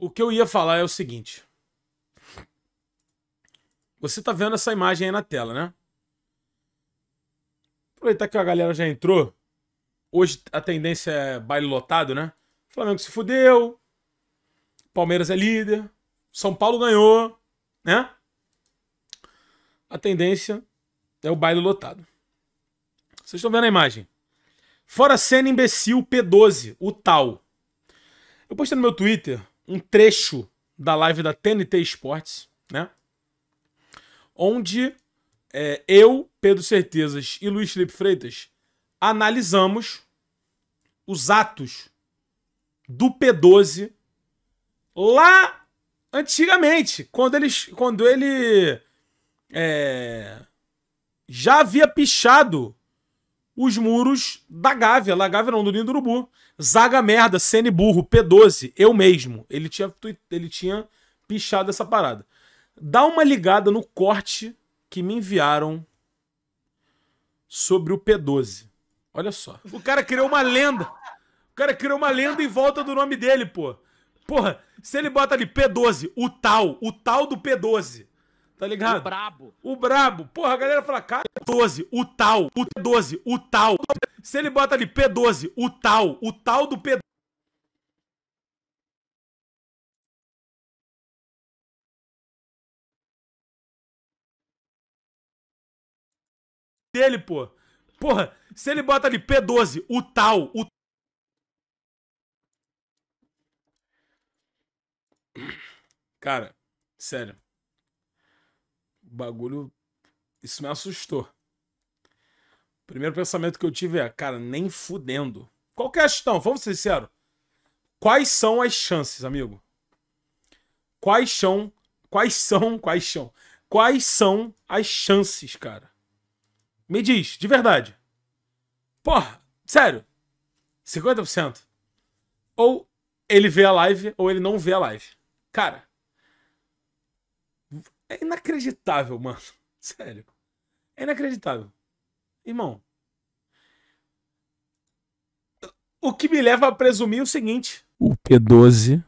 O que eu ia falar é o seguinte. Você tá vendo essa imagem aí na tela, né? Aproveitar que a galera já entrou. Hoje a tendência é baile lotado, né? Flamengo se fudeu. Palmeiras é líder. São Paulo ganhou, né? A tendência é o baile lotado. Vocês estão vendo a imagem? Fora cena imbecil P12, o tal. Eu postei no meu Twitter um trecho da live da TNT Esportes, né? Onde é, eu, Pedro Certezas e Luiz Felipe Freitas analisamos os atos do P12 lá antigamente, quando, eles, quando ele é, já havia pichado os muros da Gávea. Da Gávea não, do Ninho do Urubu. Zaga merda, Sene burro, P12, eu mesmo. Ele tinha, ele tinha pichado essa parada. Dá uma ligada no corte que me enviaram sobre o P12. Olha só. O cara criou uma lenda. O cara criou uma lenda em volta do nome dele, pô. Porra, se ele bota ali P12, o tal, o tal do P12 tá ligado? O brabo. O brabo. Porra, a galera fala, cara, 12, o tal, o P12, o tal. Se ele bota ali P12, o tal, o tal do P12. dele, pô. Porra, se ele bota ali P12, o tal, o Cara, sério bagulho. Isso me assustou. O primeiro pensamento que eu tive é, cara, nem fudendo. Qual que é a questão? Vamos ser sinceros. Quais são as chances, amigo? Quais são. Quais são. Quais são. Quais são as chances, cara? Me diz, de verdade. Porra, sério. 50%. Ou ele vê a live, ou ele não vê a live. Cara, é inacreditável, mano. Sério. É inacreditável. Irmão. O que me leva a presumir o seguinte: o P12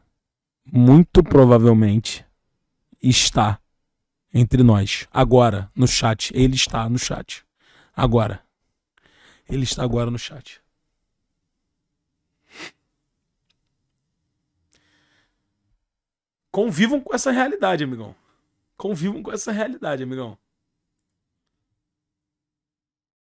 muito provavelmente está entre nós. Agora, no chat. Ele está no chat. Agora. Ele está agora no chat. Convivam com essa realidade, amigão convivam com essa realidade, amigão.